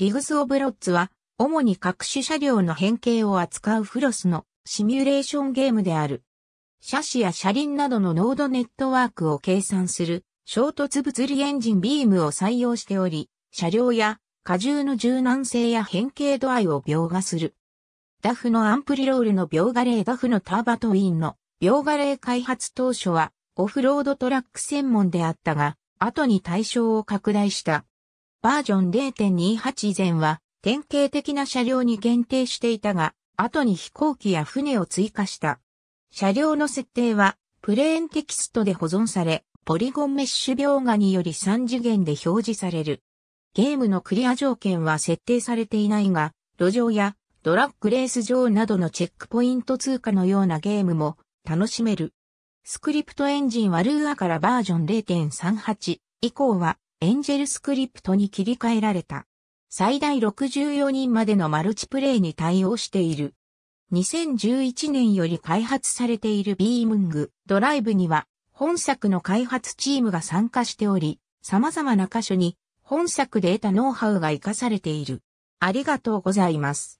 リグス・オブ・ロッツは、主に各種車両の変形を扱うフロスのシミュレーションゲームである。車種や車輪などのノードネットワークを計算する衝突物理エンジンビームを採用しており、車両や荷重の柔軟性や変形度合いを描画する。ダフのアンプリロールの描画例ダフのターバトウィンの描画例開発当初はオフロードトラック専門であったが、後に対象を拡大した。バージョン0.28以前は典型的な車両に限定していたが、後に飛行機や船を追加した。車両の設定はプレーンテキストで保存され、ポリゴンメッシュ描画により3次元で表示される。ゲームのクリア条件は設定されていないが、路上やドラッグレース場などのチェックポイント通過のようなゲームも楽しめる。スクリプトエンジンはルーアからバージョン0.38以降はエンジェルスクリプトに切り替えられた。最大64人までのマルチプレイに対応している。2011年より開発されているビームングドライブには本作の開発チームが参加しており、様々な箇所に本作で得たノウハウが活かされている。ありがとうございます。